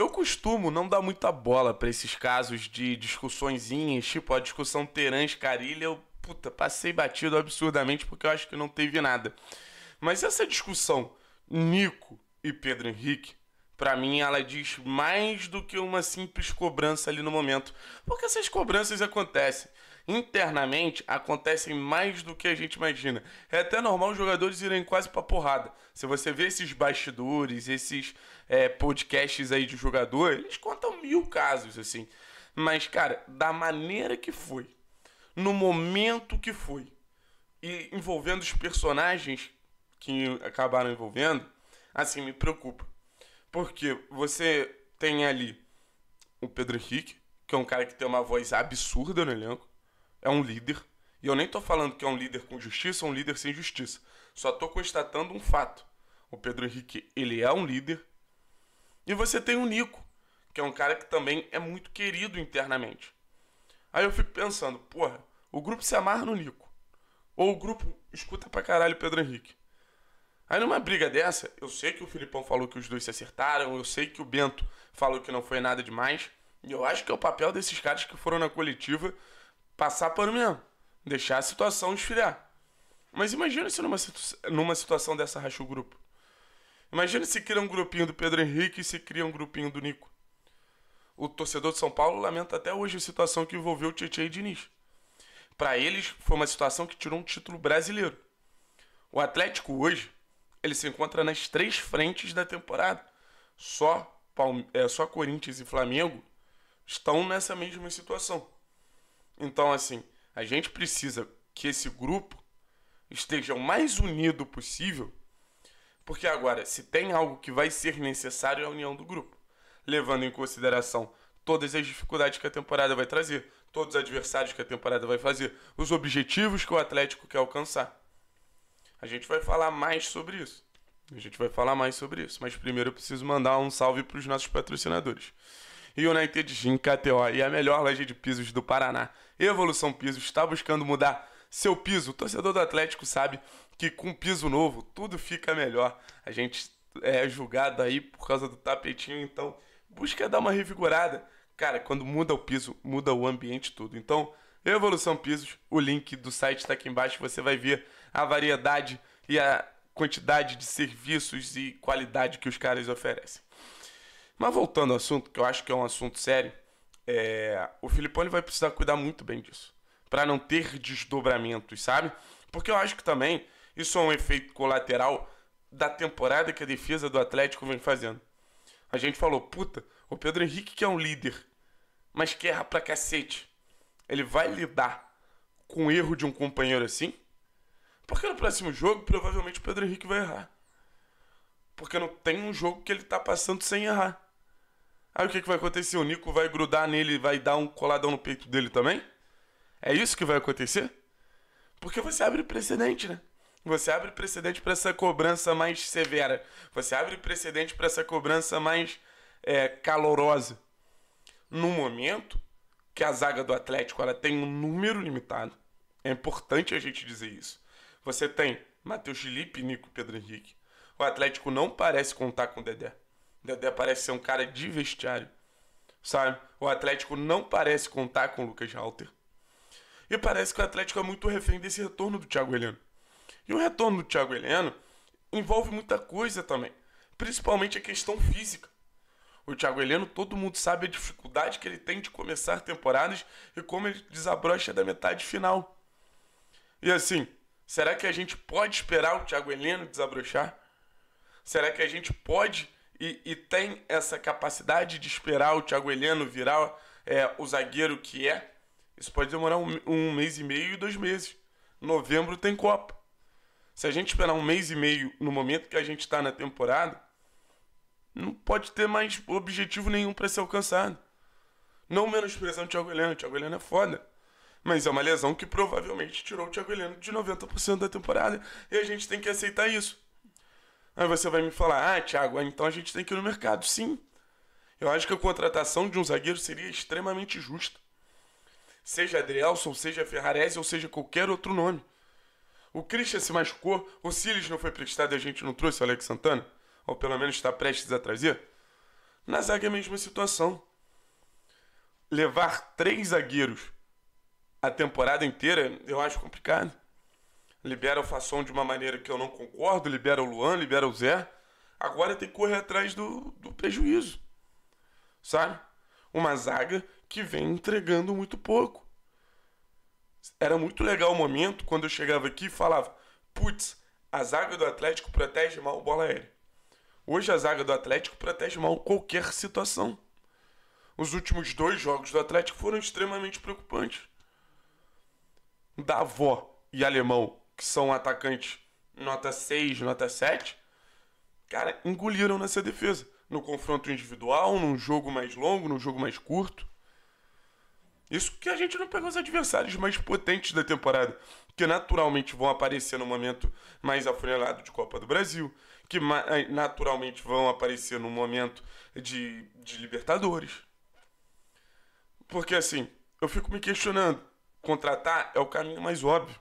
Eu costumo não dar muita bola para esses casos de discussõezinhas, tipo a discussão Terãs-Carilha, eu puta, passei batido absurdamente porque eu acho que não teve nada. Mas essa discussão Nico e Pedro Henrique para mim ela diz mais do que uma simples cobrança ali no momento, porque essas cobranças acontecem internamente acontecem mais do que a gente imagina. É até normal os jogadores irem quase pra porrada. Se você vê esses bastidores, esses é, podcasts aí de jogador, eles contam mil casos assim. Mas, cara, da maneira que foi, no momento que foi, e envolvendo os personagens que acabaram envolvendo, assim, me preocupa. Porque você tem ali o Pedro Henrique, que é um cara que tem uma voz absurda no elenco, é um líder. E eu nem tô falando que é um líder com justiça ou um líder sem justiça. Só tô constatando um fato. O Pedro Henrique, ele é um líder. E você tem o Nico, que é um cara que também é muito querido internamente. Aí eu fico pensando, porra, o grupo se amarra no Nico. Ou o grupo escuta pra caralho o Pedro Henrique. Aí numa briga dessa, eu sei que o Filipão falou que os dois se acertaram, eu sei que o Bento falou que não foi nada demais. E eu acho que é o papel desses caras que foram na coletiva passar pano mesmo. Deixar a situação esfriar. Mas imagina se numa, situ numa situação dessa racha o grupo. Imagina se cria um grupinho do Pedro Henrique e se cria um grupinho do Nico. O torcedor de São Paulo lamenta até hoje a situação que envolveu o Tietchan e Diniz. Para eles, foi uma situação que tirou um título brasileiro. O Atlético hoje ele se encontra nas três frentes da temporada. Só, Palme é, só Corinthians e Flamengo estão nessa mesma situação. Então, assim, a gente precisa que esse grupo esteja o mais unido possível, porque agora, se tem algo que vai ser necessário, é a união do grupo, levando em consideração todas as dificuldades que a temporada vai trazer, todos os adversários que a temporada vai fazer, os objetivos que o Atlético quer alcançar. A gente vai falar mais sobre isso. A gente vai falar mais sobre isso. Mas primeiro eu preciso mandar um salve para os nossos patrocinadores. United Gym KTO e a melhor loja de pisos do Paraná. Evolução Pisos está buscando mudar seu piso. O torcedor do Atlético sabe que com piso novo tudo fica melhor. A gente é julgado aí por causa do tapetinho, então busca dar uma revigorada. Cara, quando muda o piso, muda o ambiente tudo. Então, Evolução Pisos. O link do site está aqui embaixo. Você vai ver a variedade e a quantidade de serviços e qualidade que os caras oferecem. Mas voltando ao assunto, que eu acho que é um assunto sério, é... o Filipão vai precisar cuidar muito bem disso. para não ter desdobramentos, sabe? Porque eu acho que também isso é um efeito colateral da temporada que a defesa do Atlético vem fazendo. A gente falou, puta, o Pedro Henrique que é um líder, mas que erra pra cacete ele vai lidar com o erro de um companheiro assim? Porque no próximo jogo, provavelmente o Pedro Henrique vai errar. Porque não tem um jogo que ele tá passando sem errar. Aí o que, que vai acontecer? O Nico vai grudar nele e vai dar um coladão no peito dele também? É isso que vai acontecer? Porque você abre precedente, né? Você abre precedente para essa cobrança mais severa. Você abre precedente para essa cobrança mais é, calorosa. No momento que a zaga do Atlético ela tem um número limitado. É importante a gente dizer isso. Você tem Matheus Felipe, Nico Pedro Henrique. O Atlético não parece contar com o Dedé. O Dedé parece ser um cara de vestiário. Sabe? O Atlético não parece contar com o Lucas Halter. E parece que o Atlético é muito refém desse retorno do Thiago Heleno. E o retorno do Thiago Heleno envolve muita coisa também. Principalmente a questão física o Thiago Heleno, todo mundo sabe a dificuldade que ele tem de começar temporadas e como ele desabrocha da metade final. E assim, será que a gente pode esperar o Thiago Heleno desabrochar? Será que a gente pode e, e tem essa capacidade de esperar o Thiago Heleno virar é, o zagueiro que é? Isso pode demorar um, um mês e meio e dois meses. Novembro tem Copa. Se a gente esperar um mês e meio no momento que a gente está na temporada, não pode ter mais objetivo nenhum para ser alcançado. Não menosprezando o Thiago Heleno, o Thiago Heleno é foda. Mas é uma lesão que provavelmente tirou o Thiago Heleno de 90% da temporada e a gente tem que aceitar isso. Aí você vai me falar, ah, Thiago, então a gente tem que ir no mercado. Sim. Eu acho que a contratação de um zagueiro seria extremamente justa. Seja Adrielson, seja Ferrarese ou seja qualquer outro nome. O Christian se machucou, o Silas não foi prestado e a gente não trouxe o Alex Santana ou pelo menos está prestes a trazer, na zaga é a mesma situação. Levar três zagueiros a temporada inteira eu acho complicado. Libera o Fasson de uma maneira que eu não concordo, libera o Luan, libera o Zé. Agora tem que correr atrás do, do prejuízo, sabe? Uma zaga que vem entregando muito pouco. Era muito legal o momento quando eu chegava aqui e falava: putz, a zaga do Atlético protege mal bola aérea. Hoje a zaga do Atlético protege mal qualquer situação. Os últimos dois jogos do Atlético foram extremamente preocupantes. Davó e Alemão, que são atacantes nota 6, nota 7, cara, engoliram nessa defesa. No confronto individual, num jogo mais longo, num jogo mais curto. Isso que a gente não pegou os adversários mais potentes da temporada, que naturalmente vão aparecer no momento mais afunilado de Copa do Brasil, que eh, naturalmente vão aparecer no momento de, de Libertadores. Porque assim, eu fico me questionando: contratar é o caminho mais óbvio.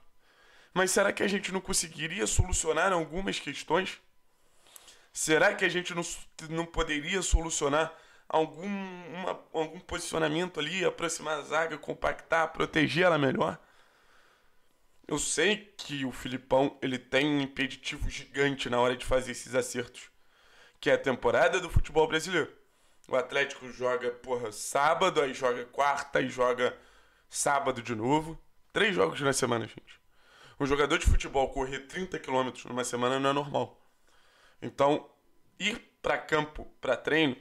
Mas será que a gente não conseguiria solucionar algumas questões? Será que a gente não, não poderia solucionar algum, uma, algum posicionamento ali, aproximar a zaga, compactar, proteger ela melhor? Eu sei que o Filipão ele tem um impeditivo gigante na hora de fazer esses acertos, que é a temporada do futebol brasileiro. O Atlético joga, porra, sábado, aí joga quarta, aí joga sábado de novo. Três jogos na semana, gente. Um jogador de futebol correr 30 km numa semana não é normal. Então, ir para campo, para treino,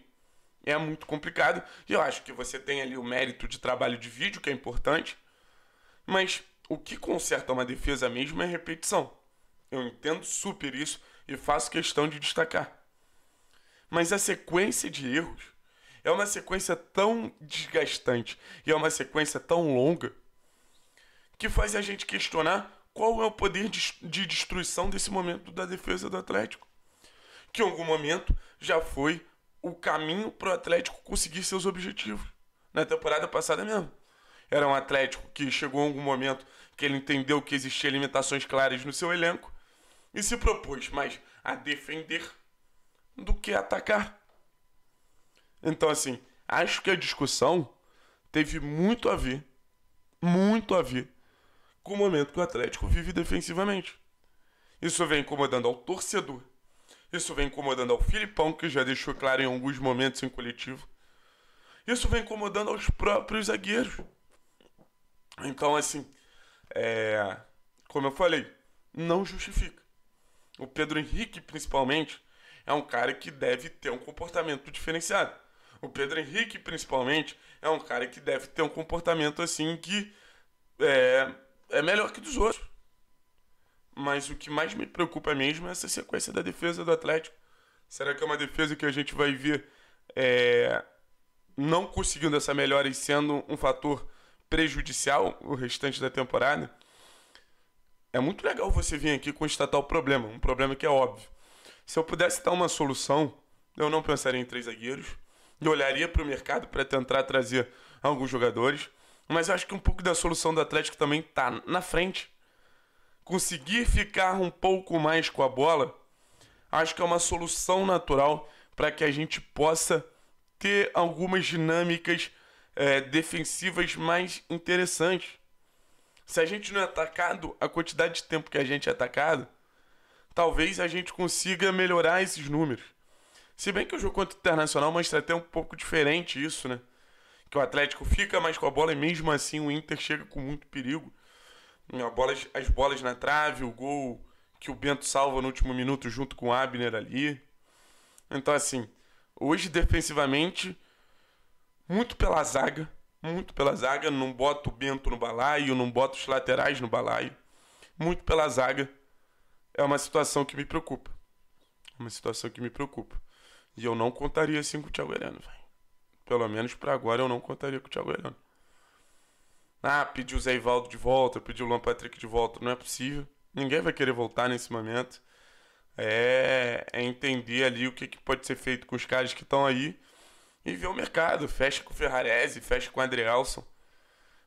é muito complicado. E eu acho que você tem ali o mérito de trabalho de vídeo, que é importante. Mas o que conserta uma defesa mesmo é repetição. Eu entendo super isso e faço questão de destacar. Mas a sequência de erros é uma sequência tão desgastante e é uma sequência tão longa que faz a gente questionar qual é o poder de destruição desse momento da defesa do Atlético. Que em algum momento já foi o caminho para o Atlético conseguir seus objetivos. Na temporada passada mesmo. Era um Atlético que chegou em algum momento que ele entendeu que existiam limitações claras no seu elenco e se propôs mais a defender do que atacar. Então, assim, acho que a discussão teve muito a ver, muito a ver, com o momento que o Atlético vive defensivamente. Isso vem incomodando ao torcedor, isso vem incomodando ao Filipão, que já deixou claro em alguns momentos em coletivo, isso vem incomodando aos próprios zagueiros. Então, assim, é, como eu falei, não justifica. O Pedro Henrique, principalmente, é um cara que deve ter um comportamento diferenciado. O Pedro Henrique, principalmente, é um cara que deve ter um comportamento assim que é, é melhor que dos outros. Mas o que mais me preocupa mesmo é essa sequência da defesa do Atlético. Será que é uma defesa que a gente vai ver é, não conseguindo essa melhora e sendo um fator prejudicial o restante da temporada, é muito legal você vir aqui constatar o problema, um problema que é óbvio. Se eu pudesse dar uma solução, eu não pensaria em três zagueiros, eu olharia para o mercado para tentar trazer alguns jogadores, mas eu acho que um pouco da solução do Atlético também está na frente. Conseguir ficar um pouco mais com a bola, acho que é uma solução natural para que a gente possa ter algumas dinâmicas é, defensivas mais interessantes. Se a gente não é atacado, a quantidade de tempo que a gente é atacado, talvez a gente consiga melhorar esses números. Se bem que o jogo contra o Internacional mostra até um pouco diferente isso, né? Que o Atlético fica mais com a bola e mesmo assim o Inter chega com muito perigo. Hum, bolas, as bolas na trave, o gol que o Bento salva no último minuto junto com o Abner ali. Então, assim, hoje defensivamente muito pela zaga, muito pela zaga. Não bota o Bento no balaio, não bota os laterais no balaio. Muito pela zaga. É uma situação que me preocupa. É uma situação que me preocupa. E eu não contaria assim com o Thiago Heleno, velho. Pelo menos para agora eu não contaria com o Thiago Heleno. Ah, pedi o Zé Ivaldo de volta, pedi o Luan Patrick de volta. Não é possível. Ninguém vai querer voltar nesse momento. É, é entender ali o que, que pode ser feito com os caras que estão aí e vê o mercado. Fecha com o Ferrarese, fecha com o Adrielson.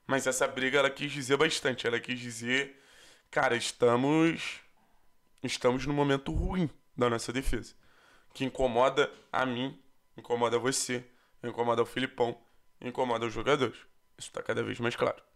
Mas essa briga ela quis dizer bastante. Ela quis dizer, cara, estamos. Estamos num momento ruim da nossa defesa. Que incomoda a mim, incomoda você, incomoda o Filipão, incomoda os jogadores. Isso está cada vez mais claro.